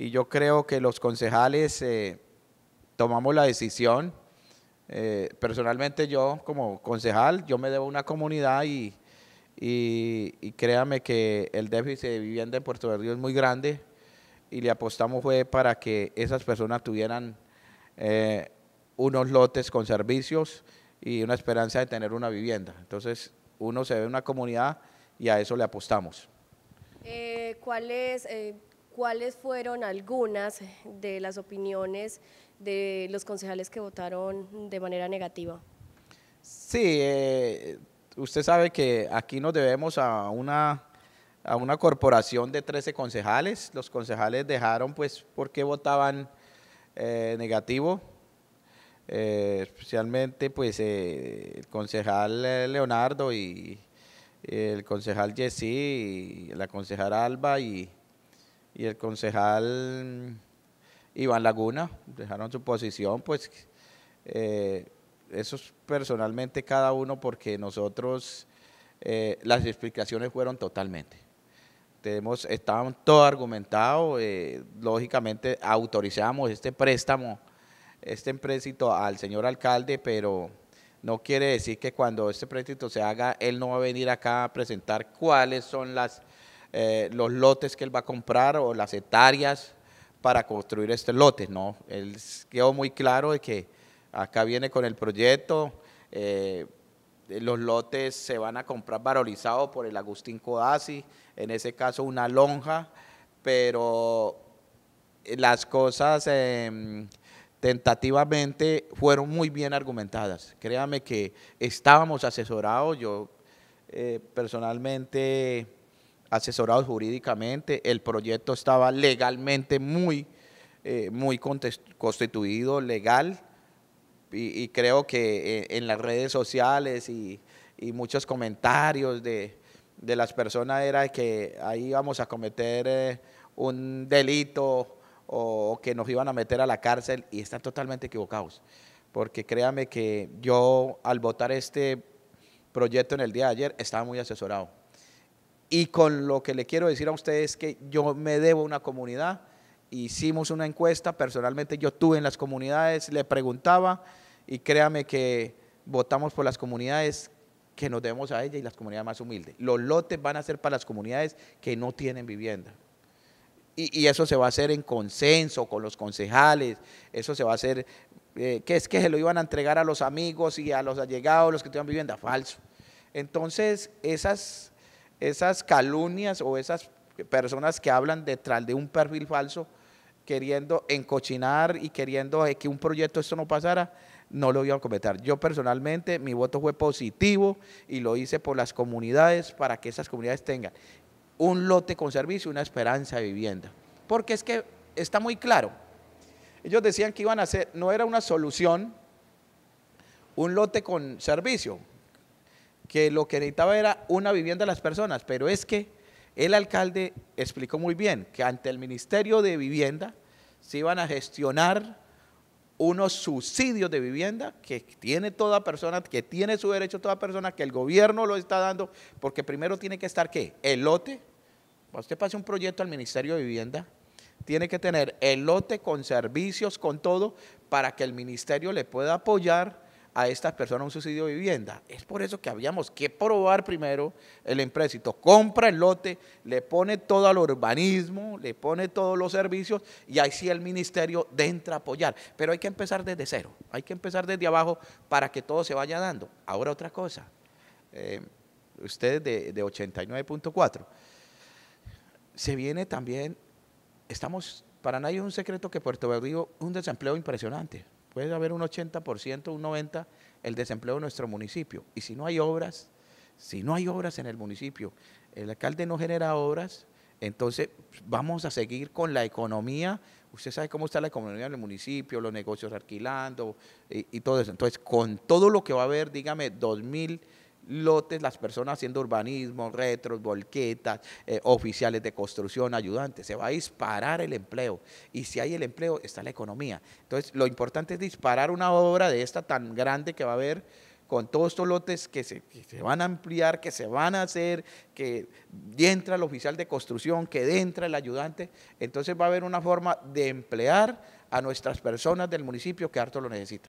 y yo creo que los concejales eh, tomamos la decisión. Eh, personalmente yo como concejal, yo me debo a una comunidad y, y, créame que el déficit de vivienda en Puerto Rico es muy grande y le apostamos fue para que esas personas tuvieran eh, unos lotes con servicios y una esperanza de tener una vivienda. Entonces uno se ve una comunidad y a eso le apostamos. ¿Cuál es, cuáles fueron algunas de las opiniones de los concejales que votaron de manera negativa. Sí, eh, usted sabe que aquí nos debemos a una, a una corporación de 13 concejales. Los concejales dejaron, pues, por qué votaban eh, negativo. Eh, especialmente, pues, el concejal Leonardo y el concejal Jessy, la concejal Alba y y el concejal mm, Iván Laguna dejaron su posición, pues eh, eso es personalmente cada uno porque nosotros eh, las explicaciones fueron totalmente. Tenemos, estaban todo argumentado, eh, lógicamente autorizamos este préstamo, este empréstito al señor alcalde, pero no quiere decir que cuando este préstito se haga, él no va a venir acá a presentar cuáles son las eh, los lotes que él va a comprar o las hectáreas para construir este lote, ¿no? Él quedó muy claro de que acá viene con el proyecto, eh, los lotes se van a comprar valorizados por el Agustín Codazzi, en ese caso una lonja, pero las cosas em, tentativamente fueron muy bien argumentadas. Créame que estábamos asesorados, yo eh, personalmente asesorados jurídicamente, el proyecto estaba legalmente muy, eh, muy constituido, legal, y, creo que eh, en, las redes sociales y, muchos comentarios de, las personas era que ahí íbamos a cometer eh, un delito o que nos iban a meter a la cárcel y están totalmente equivocados. Porque créame que yo al votar este proyecto en el día de ayer estaba muy asesorado y con lo que le quiero decir a ustedes es que yo me debo a una comunidad, hicimos una encuesta, personalmente yo tuve en las comunidades, le preguntaba y créame que votamos por las comunidades que nos debemos a ella y las comunidades más humildes. Los lotes van a ser para las comunidades que no tienen vivienda. Y, eso se va a hacer en consenso con los concejales, eso se va a hacer, ¿Qué eh, que es que se lo iban a entregar a los amigos y a los allegados, los que tienen vivienda, falso. Entonces, esas esas calumnias o esas personas que hablan detrás de un perfil falso queriendo encochinar y queriendo eh, que un proyecto esto no pasara, no lo iba a cometer. Yo personalmente, mi voto fue positivo y lo hice por las comunidades para que esas comunidades tengan un lote con servicio, una esperanza de vivienda. Porque es que está muy claro. Ellos decían que iban a hacer, no era una solución un lote con servicio, que lo que necesitaba era una vivienda a las personas, pero es que el alcalde explicó muy bien que ante el Ministerio de Vivienda se iban a gestionar unos subsidios de vivienda que tiene toda persona, que tiene su derecho toda persona, que el gobierno lo está dando, porque primero tiene que estar qué? El lote. Cuando usted pase un proyecto al Ministerio de Vivienda, tiene que tener el lote con servicios, con todo, para que el ministerio le pueda apoyar a estas personas un subsidio de vivienda. Es por eso que habíamos que probar primero el empréstito. Compra el lote, le pone todo al urbanismo, le pone todos los servicios y ahí sí el ministerio de entra a apoyar. Pero hay que empezar desde cero, hay que empezar desde abajo para que todo se vaya dando. Ahora otra cosa, eh, usted ustedes de, 89.4, se viene también, estamos, para nadie es un secreto que Puerto Rico un desempleo impresionante puede haber un 80%, un 90% el desempleo en nuestro municipio. Y si no hay obras, si no hay obras en el municipio, el alcalde no genera obras, entonces pues, vamos a seguir con la economía. Usted sabe cómo está la economía en el municipio, los negocios alquilando y, y todo eso. Entonces, con todo lo que va a haber, dígame, 2000 lotes las personas haciendo urbanismo, retros, volquetas, eh, oficiales de construcción, ayudantes. Se va a disparar el empleo. Y si hay el empleo, está la economía. Entonces, lo importante es disparar una obra de esta tan grande que va a haber con todos estos lotes que se, van a ampliar, que se van a hacer, que entra el oficial de construcción, que entra el ayudante. Entonces va a haber una forma de emplear a nuestras personas del municipio que harto lo necesita.